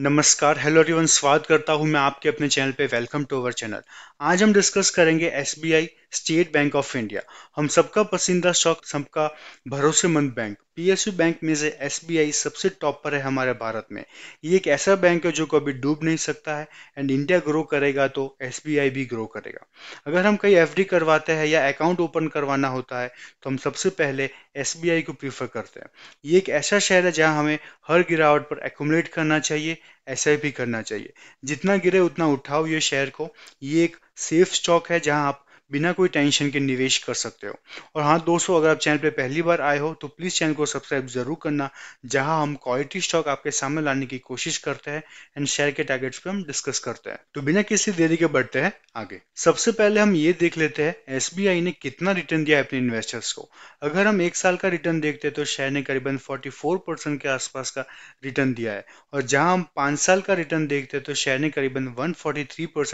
नमस्कार hello everyone स्वागत करता हूं मैं आपके अपने चैनल पे वेलकम टू अवर चैनल आज हम डिस्कस करेंगे एस स्टेट बैंक ऑफ इंडिया हम सबका पसंदीदा स्टॉक सबका भरोसेमंद बैंक पीएसयू बैंक में से एसबीआई सबसे टॉप पर है हमारे भारत में ये एक ऐसा बैंक है जो कभी डूब नहीं सकता है एंड इंडिया ग्रो करेगा तो एसबीआई भी ग्रो करेगा अगर हम कहीं एफडी करवाते हैं या अकाउंट ओपन करवाना होता है तो हम सबसे पहले एसबीआई को प्रीफर करते हैं ये एक ऐसा शहर है जहाँ हमें हर गिरावट पर एकोमोडेट करना चाहिए ऐसा भी करना चाहिए जितना गिरे उतना उठाओ ये शहर को ये एक सेफ स्टॉक है जहाँ आप बिना कोई टेंशन के निवेश कर सकते हो और हाँ दोस्तों अगर आप चैनल पर पहली बार आए हो तो प्लीज़ चैनल को सब्सक्राइब जरूर करना जहाँ हम क्वालिटी स्टॉक आपके सामने लाने की कोशिश करते हैं एंड शेयर के टारगेट्स पे हम डिस्कस करते हैं तो बिना किसी देरी के बढ़ते हैं आगे सबसे पहले हम ये देख लेते हैं एस ने कितना रिटर्न दिया है अपने इन्वेस्टर्स को अगर हम एक साल का रिटर्न देखते हैं तो शेयर ने करीबन फोर्टी के आसपास का रिटर्न दिया है और जहां हम पाँच साल का रिटर्न देखते हैं तो शेयर ने करीबन वन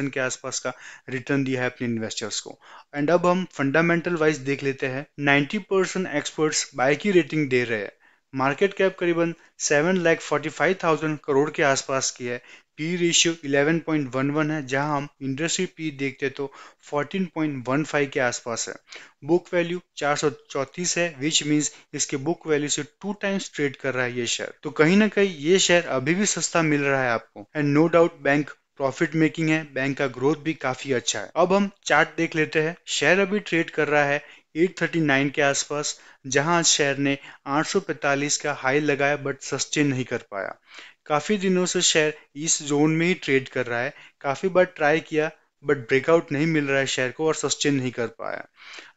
के आसपास का रिटर्न दिया है अपने इन्वेस्टर्स को एंड अब हम फंडामेंटल वाइज देख लेते हैं नाइन्टी परसेंट एक्सपर्ट्स बाय की रेटिंग दे रहे हैं मार्केट कैप करीबन seven lakh forty five thousand crore के आसपास की है P ratio eleven point one one है जहां हम इंडस्ट्री पी देखते तो फोर्टीन पॉइंट वन फाइव के आसपास है बुक वैल्यू चार सौ 434 है विच मीन्स इसके बुक वैल्यू से टू टाइम्स ट्रेड कर रहा है ये शेयर तो कहीं ना कहीं ये शेयर अभी भी सस्ता मिल रहा है आपको and no doubt bank profit making है बैंक का ग्रोथ भी काफी अच्छा है अब हम चार्ट देख लेते हैं शेयर अभी ट्रेड कर रहा है 839 के आसपास जहां शेयर ने 845 का हाई लगाया बट सस्टेन नहीं कर पाया काफी दिनों से शेयर इस जोन में ही ट्रेड कर रहा है काफी बार ट्राई किया बट ब्रेकआउट नहीं मिल रहा है शेयर को और सस्टेन नहीं कर पाया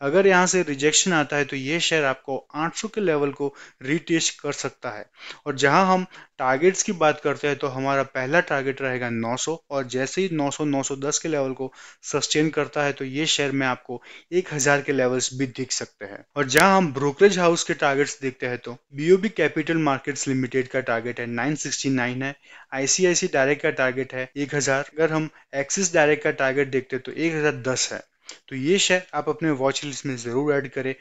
अगर यहाँ से रिजेक्शन आता है तो ये शेयर आपको 800 के लेवल को रिटेस्ट कर सकता है और जहाँ हम टारगेट्स की बात करते हैं तो हमारा पहला टारगेट रहेगा 900 और जैसे ही 900 910 के लेवल को सस्टेन करता है तो ये शेयर में आपको 1000 के लेवल्स भी दिख सकते हैं और जहां हम ब्रोकरेज हाउस के टारगेट्स देखते हैं तो बीओबी कैपिटल मार्केट्स लिमिटेड का टारगेट है 969 है आईसीआईसी डायरेक्ट का टारगेट है एक अगर हम एक्सिस डायरेक्ट का टारगेट देखते हैं तो एक है तो ये शेयर आप अपने वॉच लिस्ट में जरूर ऐड करें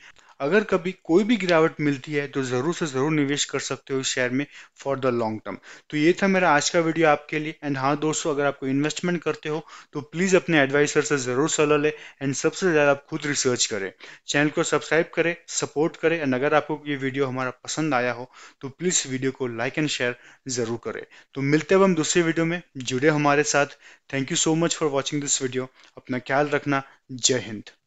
अगर कभी कोई भी गिरावट मिलती है तो ज़रूर से ज़रूर निवेश कर सकते हो इस शेयर में फॉर द लॉन्ग टर्म तो ये था मेरा आज का वीडियो आपके लिए एंड हाँ दोस्तों अगर आपको इन्वेस्टमेंट करते हो तो प्लीज़ अपने एडवाइसर से ज़रूर सलाह लें एंड सबसे ज़्यादा आप खुद रिसर्च करें चैनल को सब्सक्राइब करें सपोर्ट करें एंड अगर आपको ये वीडियो हमारा पसंद आया हो तो प्लीज़ वीडियो को लाइक एंड शेयर ज़रूर करें तो मिलते अब हम दूसरे वीडियो में जुड़े हमारे साथ thank you so much for watching this video अपना ख्याल रखना जय हिंद